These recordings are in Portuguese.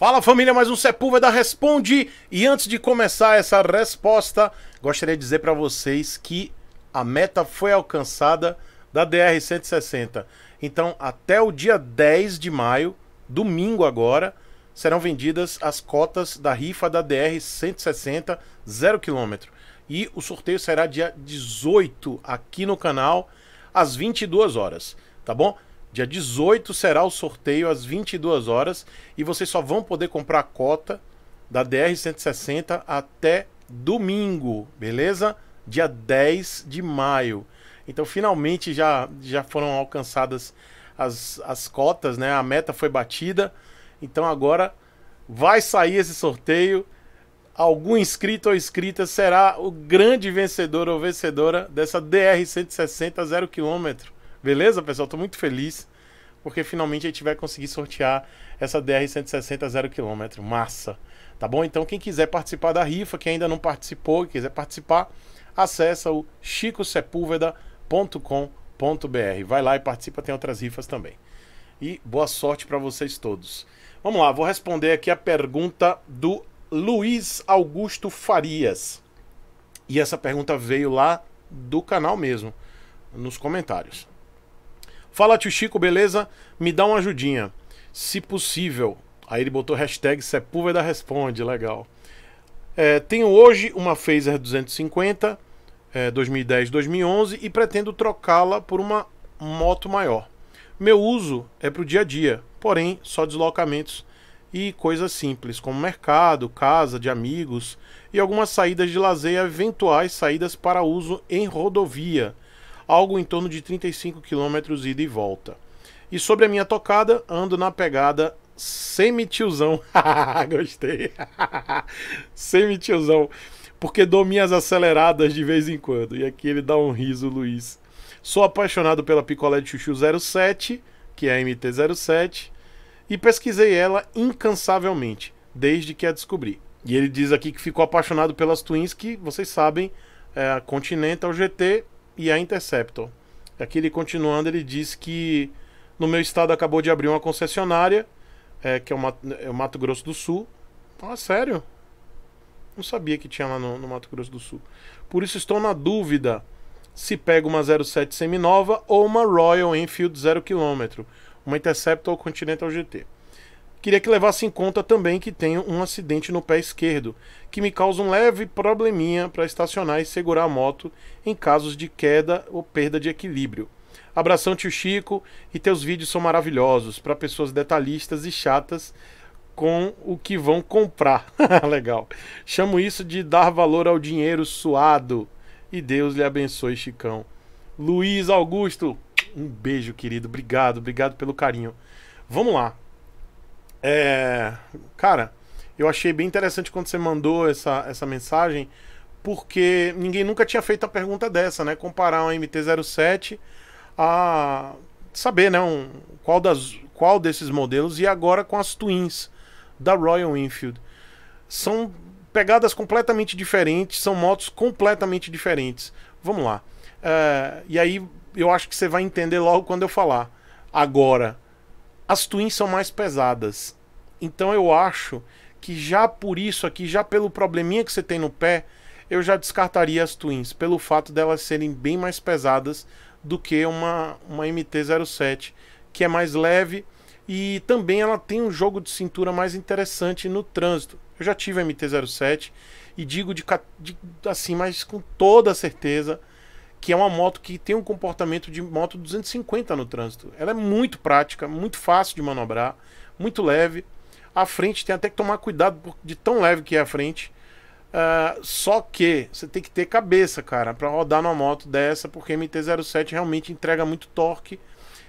Fala família, mais um Sepúlveda Responde. E antes de começar essa resposta, gostaria de dizer para vocês que a meta foi alcançada da DR-160. Então, até o dia 10 de maio, domingo agora, serão vendidas as cotas da rifa da DR-160 0 km. E o sorteio será dia 18 aqui no canal, às 22 horas, tá bom? Dia 18 será o sorteio às 22 horas e vocês só vão poder comprar a cota da DR-160 até domingo, beleza? Dia 10 de maio. Então, finalmente já, já foram alcançadas as, as cotas, né? A meta foi batida. Então, agora vai sair esse sorteio. Algum inscrito ou inscrita será o grande vencedor ou vencedora dessa DR-160 0 km. Beleza, pessoal? Tô muito feliz porque finalmente a gente vai conseguir sortear essa DR 160 0 km. Massa. Tá bom? Então quem quiser participar da rifa, quem ainda não participou, quiser participar, acessa o chicosepulveda.com.br. Vai lá e participa, tem outras rifas também. E boa sorte para vocês todos. Vamos lá, vou responder aqui a pergunta do Luiz Augusto Farias. E essa pergunta veio lá do canal mesmo, nos comentários. Fala tio Chico, beleza? Me dá uma ajudinha. Se possível. Aí ele botou hashtag Sepúlveda Responde, legal. É, tenho hoje uma Phaser 250 é, 2010-2011 e pretendo trocá-la por uma moto maior. Meu uso é para o dia a dia, porém só deslocamentos e coisas simples, como mercado, casa de amigos e algumas saídas de lazer, eventuais saídas para uso em rodovia, algo em torno de 35 km ida e volta. E sobre a minha tocada, ando na pegada semi-tiozão. Gostei. semi-tiozão. Porque dou minhas aceleradas de vez em quando. E aqui ele dá um riso, Luiz. Sou apaixonado pela picolé de chuchu 07, que é a MT-07, e pesquisei ela incansavelmente, desde que a descobri. E ele diz aqui que ficou apaixonado pelas twins, que vocês sabem, é a Continental GT e a Interceptor. Aqui ele continuando, ele diz que no meu estado acabou de abrir uma concessionária, é, que é o, Mato, é o, Mato Grosso do Sul. Ah, sério? Não sabia que tinha lá no, no Mato Grosso do Sul. Por isso estou na dúvida se pego uma 07 seminova ou uma Royal Enfield 0km, uma Interceptor ou Continental GT. Queria que levasse em conta também que tenho um acidente no pé esquerdo, que me causa um leve probleminha para estacionar e segurar a moto em casos de queda ou perda de equilíbrio. Abração, tio Chico, e teus vídeos são maravilhosos para pessoas detalhistas e chatas com o que vão comprar. Legal. Chamo isso de dar valor ao dinheiro suado. E Deus lhe abençoe, Chicão. Luiz Augusto, um beijo, querido. Obrigado, obrigado pelo carinho. Vamos lá. É, cara, eu achei bem interessante quando você mandou essa, essa mensagem, porque ninguém nunca tinha feito a pergunta dessa, né? Comparar uma MT-07 a saber, né, um, qual, das, qual desses modelos e agora com as Twins da Royal Enfield. São pegadas completamente diferentes, são motos completamente diferentes. Vamos lá. É, e aí eu acho que você vai entender logo quando eu falar. Agora, as twins são mais pesadas. Então eu acho que já por isso aqui, já pelo probleminha que você tem no pé, eu já descartaria as twins, pelo fato delas serem bem mais pesadas do que uma, uma MT-07, que é mais leve e também ela tem um jogo de cintura mais interessante no trânsito. Eu já tive a MT-07 e digo de, de assim, mas com toda certeza que é uma moto que tem um comportamento de moto 250 no trânsito. Ela é muito prática, muito fácil de manobrar, muito leve. A frente tem até que tomar cuidado de tão leve que é a frente. Uh, só que você tem que ter cabeça, cara, para rodar numa moto dessa, porque a MT-07 realmente entrega muito torque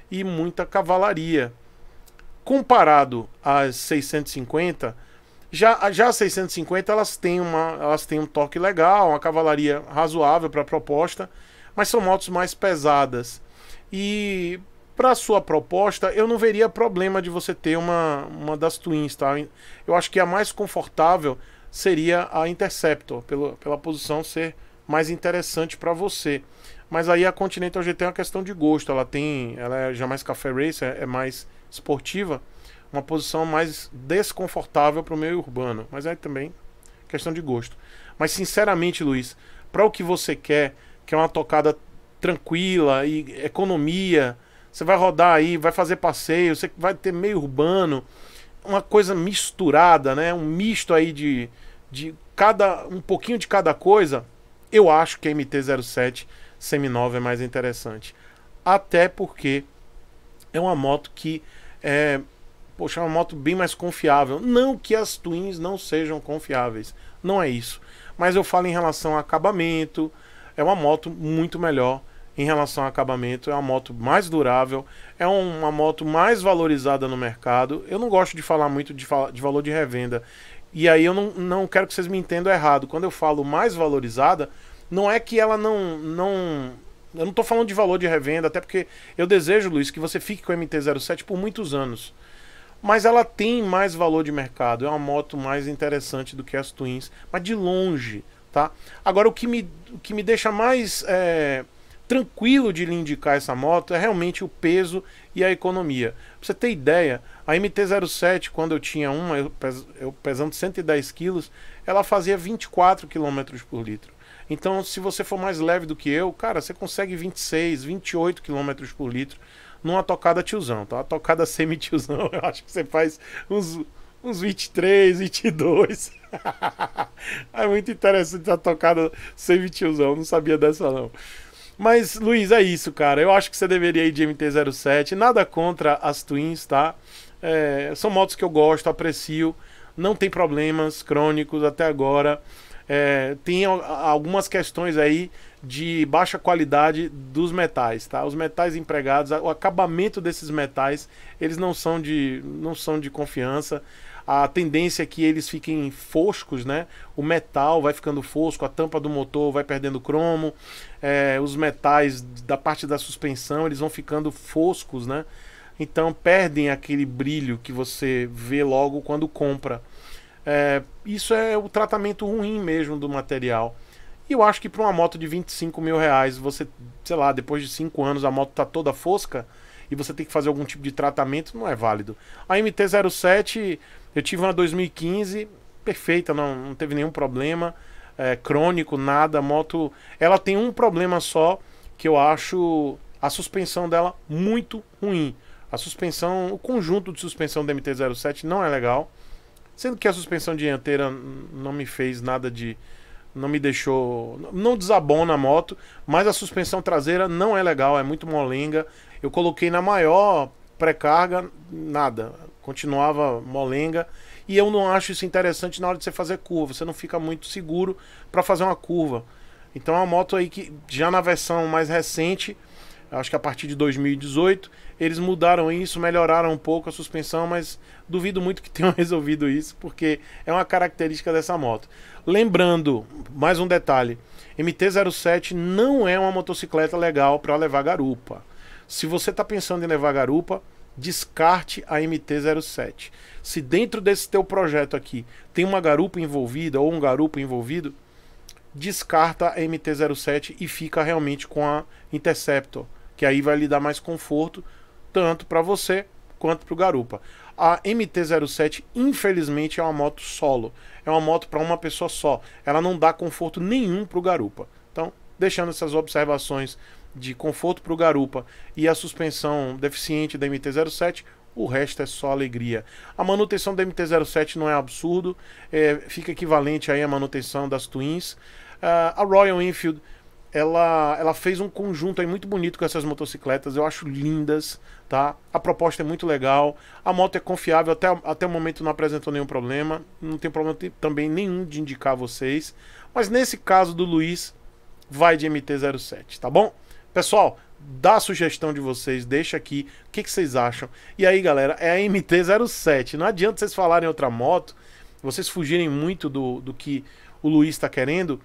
e muita cavalaria. Comparado às 650, já, já as 650 elas têm, uma, elas têm um torque legal, uma cavalaria razoável para a proposta, mas são motos mais pesadas. E para sua proposta, eu não veria problema de você ter uma, uma das Twins, tá? Eu acho que a mais confortável seria a Interceptor, pelo, pela posição ser mais interessante para você. Mas aí a Continental GT é uma questão de gosto, ela tem, ela é jamais café racer é, é mais esportiva, uma posição mais desconfortável para o meio urbano, mas é também questão de gosto. Mas sinceramente, Luiz, para o que você quer, que é uma tocada tranquila e economia. Você vai rodar aí, vai fazer passeio, você vai ter meio urbano, uma coisa misturada, né? Um misto aí de, de cada um pouquinho de cada coisa. Eu acho que a MT-07 seminova é mais interessante. Até porque é uma moto que é, poxa, é uma moto bem mais confiável. Não que as twins não sejam confiáveis, não é isso. Mas eu falo em relação a acabamento, é uma moto muito melhor em relação ao acabamento, é uma moto mais durável, é uma moto mais valorizada no mercado. Eu não gosto de falar muito de, de valor de revenda. E aí eu não, não quero que vocês me entendam errado. Quando eu falo mais valorizada, não é que ela não. não eu não estou falando de valor de revenda, até porque eu desejo, Luiz, que você fique com a MT-07 por muitos anos. Mas ela tem mais valor de mercado, é uma moto mais interessante do que as Twins, mas de longe. Tá? Agora, o que me, o que me deixa mais é, tranquilo de lhe indicar essa moto é realmente o peso e a economia. Pra você ter ideia, a MT-07, quando eu tinha uma, eu, pes, eu pesando 110 quilos, ela fazia 24 km por litro. Então, se você for mais leve do que eu, cara, você consegue 26, 28 km por litro numa tocada tiozão, tá? Uma tocada semi-tiozão, eu acho que você faz uns uns 23, 22. é muito interessante estar tá tocado sem vitiozão, não sabia dessa não. Mas, Luiz, é isso, cara. Eu acho que você deveria ir de MT-07. Nada contra as Twins, tá? É, são motos que eu gosto, aprecio. Não tem problemas crônicos até agora é, tem algumas questões aí de baixa qualidade dos metais, tá? Os metais empregados, o acabamento desses metais, eles não são de, não são de confiança. A tendência é que eles fiquem foscos, né? O metal vai ficando fosco, a tampa do motor vai perdendo cromo, é, os metais da parte da suspensão eles vão ficando foscos, né? Então perdem aquele brilho que você vê logo quando compra. É, isso é o tratamento ruim mesmo do material. E eu acho que para uma moto de 25 mil reais, você, sei lá, depois de 5 anos a moto tá toda fosca e você tem que fazer algum tipo de tratamento, não é válido. A MT-07, eu tive uma 2015, perfeita, não, não teve nenhum problema é, crônico, nada. A moto, ela tem um problema só que eu acho a suspensão dela muito ruim. A suspensão, o conjunto de suspensão da MT-07 não é legal. Sendo que a suspensão dianteira não me fez nada de. Não me deixou. Não desabou na moto, mas a suspensão traseira não é legal, é muito molenga. Eu coloquei na maior pré-carga, nada. Continuava molenga. E eu não acho isso interessante na hora de você fazer curva. Você não fica muito seguro para fazer uma curva. Então é uma moto aí que já na versão mais recente acho que a partir de 2018, eles mudaram isso, melhoraram um pouco a suspensão, mas duvido muito que tenham resolvido isso, porque é uma característica dessa moto. Lembrando, mais um detalhe: MT-07 não é uma motocicleta legal para levar garupa. Se você está pensando em levar garupa, descarte a MT-07. Se dentro desse teu projeto aqui tem uma garupa envolvida ou um garupa envolvido, descarta a MT-07 e fica realmente com a Interceptor que aí vai lhe dar mais conforto tanto para você quanto para o garupa. A MT-07, infelizmente, é uma moto solo. É uma moto para uma pessoa só. Ela não dá conforto nenhum para o garupa. Então, deixando essas observações de conforto para o garupa e a suspensão deficiente da MT-07, o resto é só alegria. A manutenção da MT-07 não é absurdo, é, fica equivalente aí à manutenção das Twins. Uh, a Royal Enfield ela, ela fez um conjunto aí muito bonito com essas motocicletas, eu acho lindas, tá? A proposta é muito legal, a moto é confiável, até, até o momento não apresentou nenhum problema, não tem problema também nenhum de indicar vocês, mas nesse caso do Luiz, vai de MT-07, tá bom? Pessoal, dá a sugestão de vocês, deixa aqui o que, que vocês acham. E aí, galera, é a MT-07, não adianta vocês falarem outra moto, vocês fugirem muito do, do que o Luiz está querendo,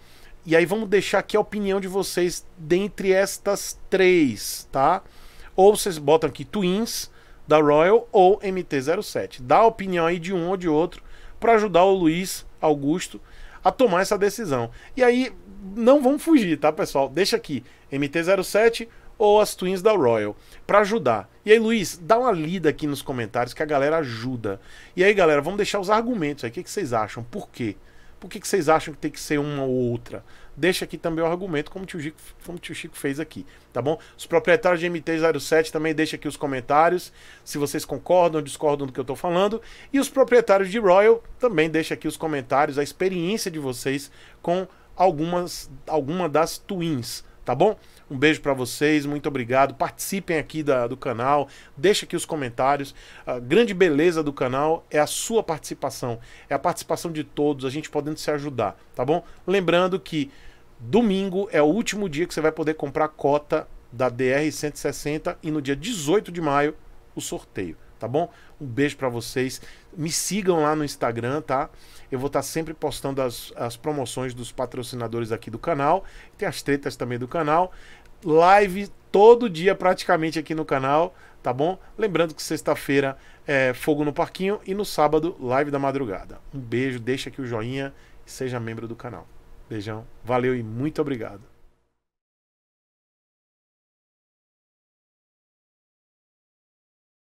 e aí vamos deixar aqui a opinião de vocês dentre estas três, tá? Ou vocês botam aqui Twins da Royal ou MT-07. Dá a opinião aí de um ou de outro para ajudar o Luiz Augusto a tomar essa decisão. E aí não vamos fugir, tá, pessoal? Deixa aqui MT-07 ou as Twins da Royal para ajudar. E aí, Luiz, dá uma lida aqui nos comentários que a galera ajuda. E aí, galera, vamos deixar os argumentos aí. O que, que vocês acham? Por quê? Por que, que vocês acham que tem que ser uma ou outra? Deixa aqui também o argumento, como o tio Chico, como o tio Chico fez aqui, tá bom? Os proprietários de MT-07 também deixa aqui os comentários, se vocês concordam ou discordam do que eu estou falando. E os proprietários de Royal também deixa aqui os comentários, a experiência de vocês com algumas, alguma das twins, tá bom? Um beijo para vocês, muito obrigado. Participem aqui da, do canal, deixa aqui os comentários. A grande beleza do canal é a sua participação, é a participação de todos, a gente podendo se ajudar, tá bom? Lembrando que domingo é o último dia que você vai poder comprar cota da DR 160 e no dia 18 de maio o sorteio tá bom? Um beijo para vocês. Me sigam lá no Instagram, tá? Eu vou estar tá sempre postando as, as promoções dos patrocinadores aqui do canal. Tem as tretas também do canal. Live todo dia praticamente aqui no canal, tá bom? Lembrando que sexta-feira é Fogo no Parquinho e no sábado, live da madrugada. Um beijo, deixa aqui o joinha e seja membro do canal. Beijão, valeu e muito obrigado.